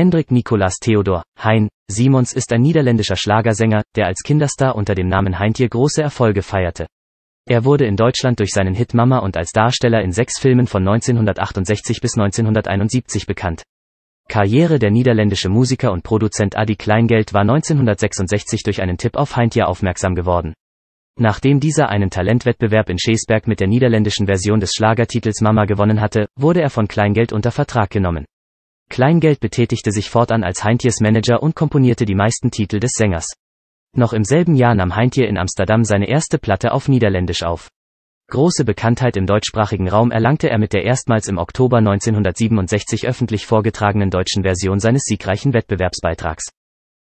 Hendrik Nicolaas Theodor, Hein, Simons ist ein niederländischer Schlagersänger, der als Kinderstar unter dem Namen Heintje große Erfolge feierte. Er wurde in Deutschland durch seinen Hit Mama und als Darsteller in sechs Filmen von 1968 bis 1971 bekannt. Karriere Der niederländische Musiker und Produzent Adi Kleingeld war 1966 durch einen Tipp auf Heintje aufmerksam geworden. Nachdem dieser einen Talentwettbewerb in Schesberg mit der niederländischen Version des Schlagertitels Mama gewonnen hatte, wurde er von Kleingeld unter Vertrag genommen. Kleingeld betätigte sich fortan als Heintiers Manager und komponierte die meisten Titel des Sängers. Noch im selben Jahr nahm Heintier in Amsterdam seine erste Platte auf Niederländisch auf. Große Bekanntheit im deutschsprachigen Raum erlangte er mit der erstmals im Oktober 1967 öffentlich vorgetragenen deutschen Version seines siegreichen Wettbewerbsbeitrags.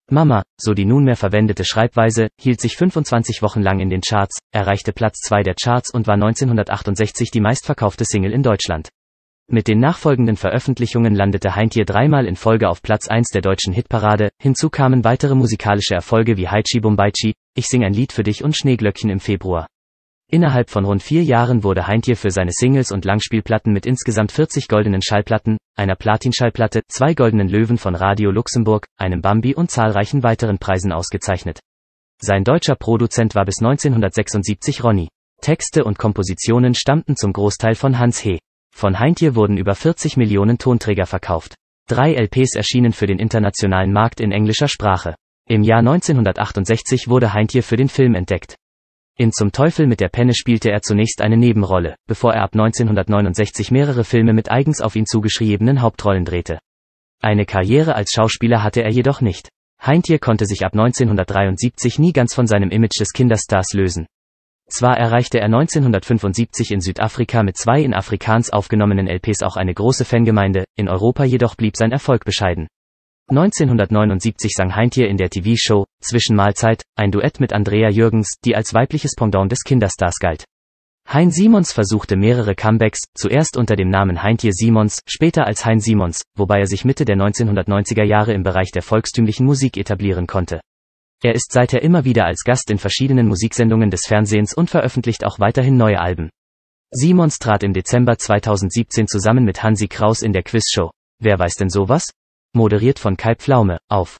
Mama, so die nunmehr verwendete Schreibweise, hielt sich 25 Wochen lang in den Charts, erreichte Platz 2 der Charts und war 1968 die meistverkaufte Single in Deutschland. Mit den nachfolgenden Veröffentlichungen landete Heintje dreimal in Folge auf Platz 1 der deutschen Hitparade, hinzu kamen weitere musikalische Erfolge wie Haichi Bumbaichi, Ich sing ein Lied für dich und Schneeglöckchen im Februar. Innerhalb von rund vier Jahren wurde Heintje für seine Singles und Langspielplatten mit insgesamt 40 goldenen Schallplatten, einer Platinschallplatte, zwei goldenen Löwen von Radio Luxemburg, einem Bambi und zahlreichen weiteren Preisen ausgezeichnet. Sein deutscher Produzent war bis 1976 Ronny. Texte und Kompositionen stammten zum Großteil von Hans He. Von Heintier wurden über 40 Millionen Tonträger verkauft. Drei LPs erschienen für den internationalen Markt in englischer Sprache. Im Jahr 1968 wurde Heintier für den Film entdeckt. In Zum Teufel mit der Penne spielte er zunächst eine Nebenrolle, bevor er ab 1969 mehrere Filme mit eigens auf ihn zugeschriebenen Hauptrollen drehte. Eine Karriere als Schauspieler hatte er jedoch nicht. Heintier konnte sich ab 1973 nie ganz von seinem Image des Kinderstars lösen. Zwar erreichte er 1975 in Südafrika mit zwei in Afrikaans aufgenommenen LPs auch eine große Fangemeinde, in Europa jedoch blieb sein Erfolg bescheiden. 1979 sang Heintier in der TV-Show Zwischenmahlzeit ein Duett mit Andrea Jürgens, die als weibliches Pendant des Kinderstars galt. Hein Simons versuchte mehrere Comebacks, zuerst unter dem Namen Heintier Simons, später als Hein Simons, wobei er sich Mitte der 1990er Jahre im Bereich der volkstümlichen Musik etablieren konnte. Er ist seither immer wieder als Gast in verschiedenen Musiksendungen des Fernsehens und veröffentlicht auch weiterhin neue Alben. Simons trat im Dezember 2017 zusammen mit Hansi Kraus in der Quizshow Wer weiß denn sowas? moderiert von Kai Pflaume auf.